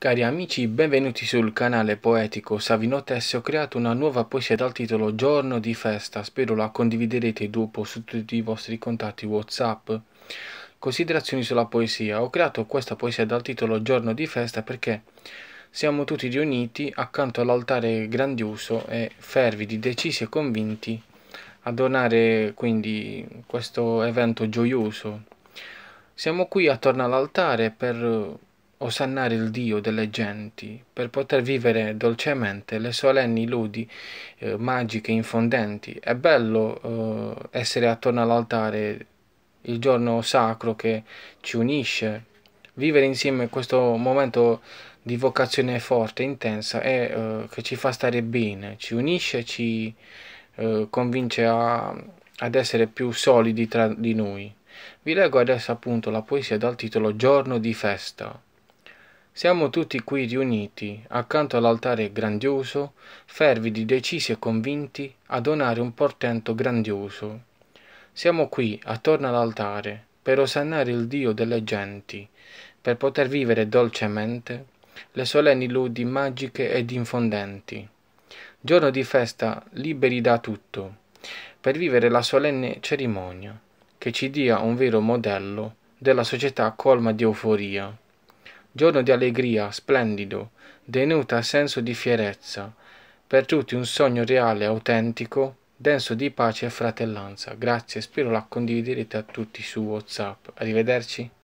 Cari amici, benvenuti sul canale Poetico Savino Tessio. Ho creato una nuova poesia dal titolo Giorno di festa, spero la condividerete dopo su tutti i vostri contatti Whatsapp. Considerazioni sulla poesia. Ho creato questa poesia dal titolo Giorno di festa perché siamo tutti riuniti accanto all'altare grandioso e fervidi, decisi e convinti a donare quindi questo evento gioioso. Siamo qui attorno all'altare per osannare il Dio delle genti, per poter vivere dolcemente le solenni ludi eh, magiche infondenti. È bello eh, essere attorno all'altare, il giorno sacro che ci unisce, vivere insieme questo momento di vocazione forte, intensa e eh, che ci fa stare bene, ci unisce, ci eh, convince a, ad essere più solidi tra di noi. Vi leggo adesso appunto la poesia dal titolo Giorno di festa. Siamo tutti qui riuniti, accanto all'altare grandioso, fervidi, decisi e convinti a donare un portento grandioso. Siamo qui, attorno all'altare, per osannare il Dio delle genti, per poter vivere dolcemente le solenni ludi magiche ed infondenti. Giorno di festa liberi da tutto, per vivere la solenne cerimonia, che ci dia un vero modello della società colma di euforia giorno di allegria, splendido, denuta senso di fierezza, per tutti un sogno reale, autentico, denso di pace e fratellanza. Grazie, spero la condividerete a tutti su WhatsApp. Arrivederci.